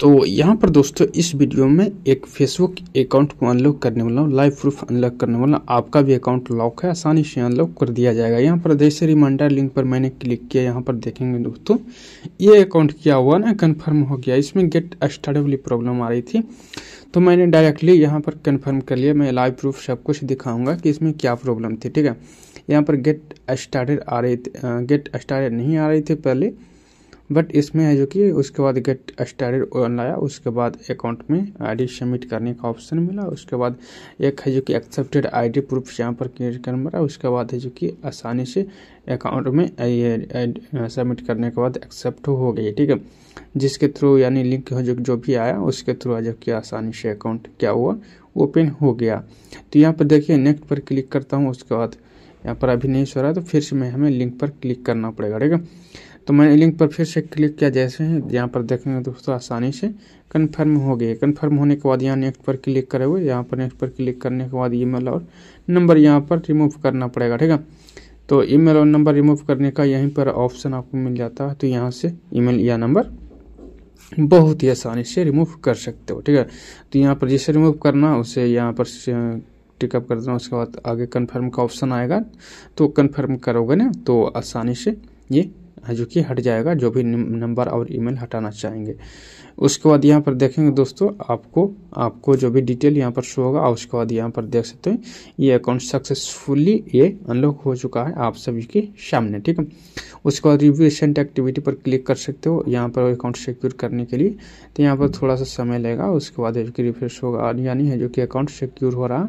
तो यहाँ पर दोस्तों इस वीडियो में एक फेसबुक अकाउंट को अनलॉक करने वाला हूँ लाइव प्रूफ अनलॉक करने वाला आपका भी अकाउंट लॉक है आसानी से अनलॉक कर दिया जाएगा यहाँ पर जैसे रिमाइंडर लिंक पर मैंने क्लिक किया यहाँ पर देखेंगे दोस्तों ये अकाउंट क्या हुआ ना कन्फर्म हो गया इसमें गेट स्टार्ट वाली प्रॉब्लम आ रही थी तो मैंने डायरेक्टली यहाँ पर कन्फर्म कर लिया मैं लाइव प्रूफ सब कुछ दिखाऊँगा कि इसमें क्या प्रॉब्लम थी ठीक है यहाँ पर गेट स्टार्टेड आ रही थी गेट स्टार्टेड नहीं आ रही थी पहले बट इसमें है जो कि उसके बाद गेट स्टार्टेड ऑन लाया उसके बाद अकाउंट में आईडी सबमिट करने का ऑप्शन मिला उसके बाद एक है जो कि एक्सेप्टेड आईडी प्रूफ यहाँ पर क्रिएट करना मिला उसके बाद है जो कि आसानी से अकाउंट में ये सबमिट करने के बाद एक्सेप्ट हो गई ठीक है जिसके थ्रू यानी लिंक जो जो भी आया उसके थ्रू है जो कि आसानी से अकाउंट क्या हुआ ओपन हो गया तो यहाँ पर देखिए नेक्स्ट पर क्लिक करता हूँ उसके बाद यहाँ पर अभी नहीं सो रहा है तो फिर से मैं हमें लिंक पर क्लिक करना पड़ेगा ठीक है तो मैंने लिंक पर फिर से क्लिक किया जैसे ही यहाँ पर देखेंगे दोस्तों आसानी से कन्फर्म हो गए कन्फर्म होने के बाद यहाँ नेक्स्ट पर क्लिक करे हुए यहाँ पर नेक्स्ट पर क्लिक करने के बाद ईमेल और नंबर यहाँ पर रिमूव करना पड़ेगा ठीक है तो ईमेल और नंबर रिमूव करने का यहीं पर ऑप्शन आपको मिल जाता है तो यहाँ से ईमेल या नंबर बहुत ही आसानी से रिमूव कर सकते हो ठीक है तो यहाँ पर जिसे रिमूव करना उसे यहाँ पर टिकअप कर देना उसके बाद आगे कन्फर्म का ऑप्शन आएगा तो कन्फर्म करोगे ना तो आसानी से ये जो कि हट जाएगा जो भी नंबर और ईमेल हटाना चाहेंगे उसके बाद यहाँ पर देखेंगे दोस्तों आपको आपको जो भी डिटेल यहाँ पर शो होगा और उसके बाद यहाँ पर देख सकते हैं ये अकाउंट सक्सेसफुली ये अनलॉक हो चुका है आप सभी के सामने ठीक है उसके बाद रिव्यू रिसेंट एक्टिविटी पर क्लिक कर सकते हो यहाँ पर अकाउंट सिक्योर करने के लिए तो यहाँ पर थोड़ा सा समय लगेगा उसके बाद रिफ्रेश होगा यानी है जो कि अकाउंट सिक्योर हो रहा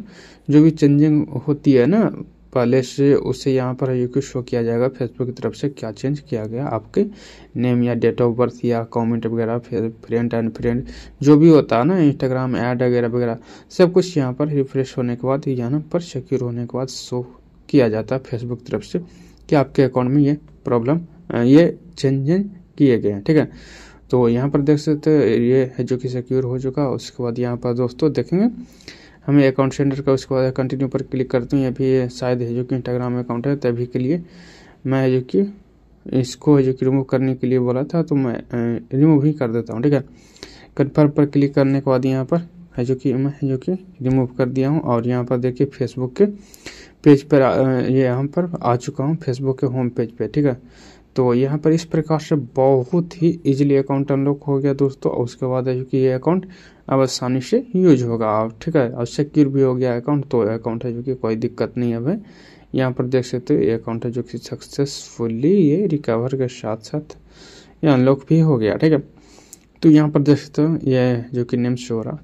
जो भी चेंजिंग होती है ना पहले से उसे यहाँ पर यूक्यू शो किया जाएगा फेसबुक की तरफ से क्या चेंज किया गया आपके नेम या डेट ऑफ बर्थ या कमेंट वगैरह फ्रेंड एंड फ्रेंड जो भी होता है ना इंस्टाग्राम ऐड वगैरह वगैरह सब कुछ यहाँ पर रिफ्रेश होने के बाद यहाँ पर सिक्योर होने के बाद शो किया जाता है फेसबुक तरफ से कि आपके अकाउंट में ये प्रॉब्लम ये चेंज किए गए हैं ठीक है तो यहाँ पर देख सकते ये है जो कि सिक्योर हो चुका उसके बाद यहाँ पर दोस्तों देखेंगे हमें अकाउंट सेंटर का उसके बाद कंटिन्यू पर क्लिक करती हूँ अभी शायद है जो कि इंस्टाग्राम अकाउंट है तभी के लिए मैं है जो कि इसको है जो कि रिमूव करने के लिए बोला था तो मैं रिमूव ही कर देता हूँ ठीक है कन्फर्म पर क्लिक करने के बाद यहाँ पर है जो कि मैं जो कि रिमूव कर दिया हूँ और यहाँ पर देखिए फेसबुक के पेज पर ये यहाँ पर आ चुका हूँ फेसबुक के होम पेज पर ठीक है तो यहाँ पर इस प्रकार से बहुत ही इजीली अकाउंट अनलॉक हो गया दोस्तों और उसके बाद है कि ये अकाउंट अब आसानी से यूज होगा और ठीक है और सिक्योर भी हो गया अकाउंट तो अकाउंट है जो कि कोई दिक्कत नहीं है भाई यहाँ पर देख सकते हो ये अकाउंट है जो कि सक्सेसफुली ये रिकवर के साथ साथ ये अनलॉक भी हो गया ठीक है तो यहाँ पर देख सकते हो ये जो कि नेम शोरा रहा